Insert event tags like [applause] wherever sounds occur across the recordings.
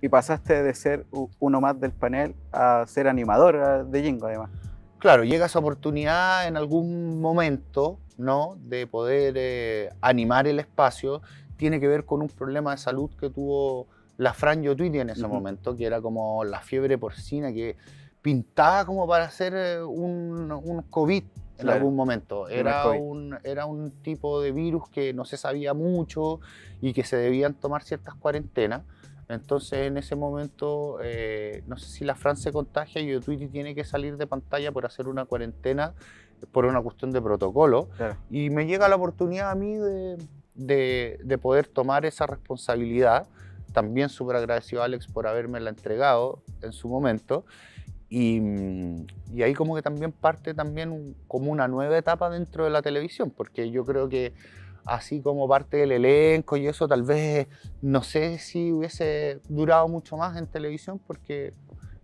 y pasaste de ser uno más del panel a ser animador de Jingo además. Claro, llega esa oportunidad en algún momento, ¿no? De poder eh, animar el espacio. Tiene que ver con un problema de salud que tuvo la Fran Yotuiti en ese momento, que era como la fiebre porcina que pintaba como para hacer eh, un, un COVID en algún momento. Era un, era un tipo de virus que no se sabía mucho y que se debían tomar ciertas cuarentenas. Entonces en ese momento, eh, no sé si la Fran se contagia y Twitter tiene que salir de pantalla por hacer una cuarentena por una cuestión de protocolo. Y me llega la oportunidad a mí de, de, poder tomar esa responsabilidad. También súper agradecido a Alex por haberme la entregado en su momento. Y, mm, y, ahí como que también parte también como una nueva etapa dentro de la televisión, porque yo creo que así como parte del elenco y eso, tal vez no sé si hubiese durado mucho más en televisión porque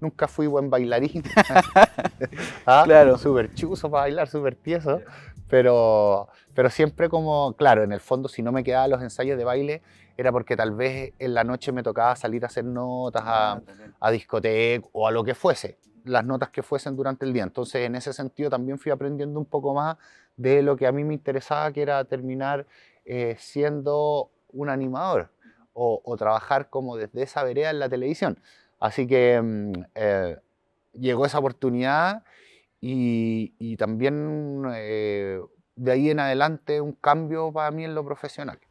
nunca fui buen bailarín. [laughs] Ah, claro. Súper chuso para bailar, súper tieso. Pero, pero siempre como, claro, en el fondo si no me quedaba los ensayos de baile era porque tal vez en la noche me tocaba salir a hacer notas a ah, discoteca o a lo que fuese las notas que fuesen durante el día. Entonces, en ese sentido, también fui aprendiendo un poco más de lo que a mí me interesaba, que era terminar eh, siendo un animador o, trabajar como desde esa vereda en la televisión. Así que mm, eh, llegó esa oportunidad y, también eh, de ahí en adelante un cambio para mí en lo profesional.